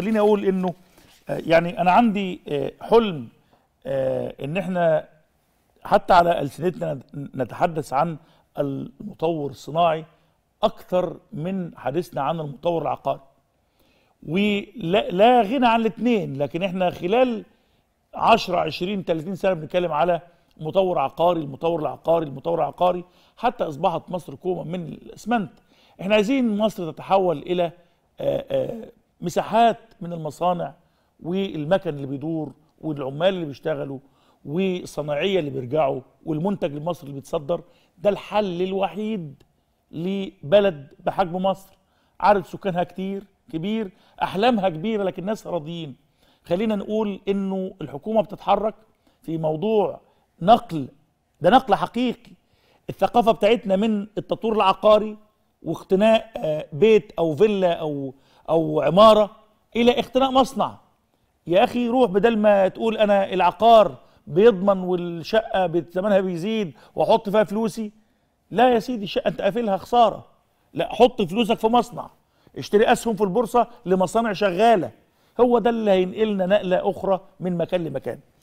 خليني اقول انه آه، يعني انا عندي آه، حلم آه، ان احنا حتى على السنتنا نتحدث عن المطور الصناعي اكثر من حديثنا عن المطور العقاري ولا لا غنى عن الاثنين لكن احنا خلال 10 20 30 سنه بنتكلم على مطور عقاري المطور العقاري المطور العقاري حتى اصبحت مصر كومه من الاسمنت احنا عايزين مصر تتحول الى مساحات من المصانع والمكن اللي بيدور والعمال اللي بيشتغلوا والصناعيه اللي بيرجعوا والمنتج المصري اللي بيتصدر ده الحل الوحيد لبلد بحجم مصر عدد سكانها كتير كبير احلامها كبيره لكن الناس راضيين خلينا نقول انه الحكومه بتتحرك في موضوع نقل ده نقل حقيقي الثقافه بتاعتنا من التطور العقاري واختناق آه، بيت او فيلا او او عماره الى اختناق مصنع يا اخي روح بدل ما تقول انا العقار بيضمن والشقه ثمنها بيزيد واحط فيها فلوسي لا يا سيدي الشقه انت قافلها خساره لا حط فلوسك في مصنع اشتري اسهم في البورصه لمصانع شغاله هو ده اللي هينقلنا نقله اخرى من مكان لمكان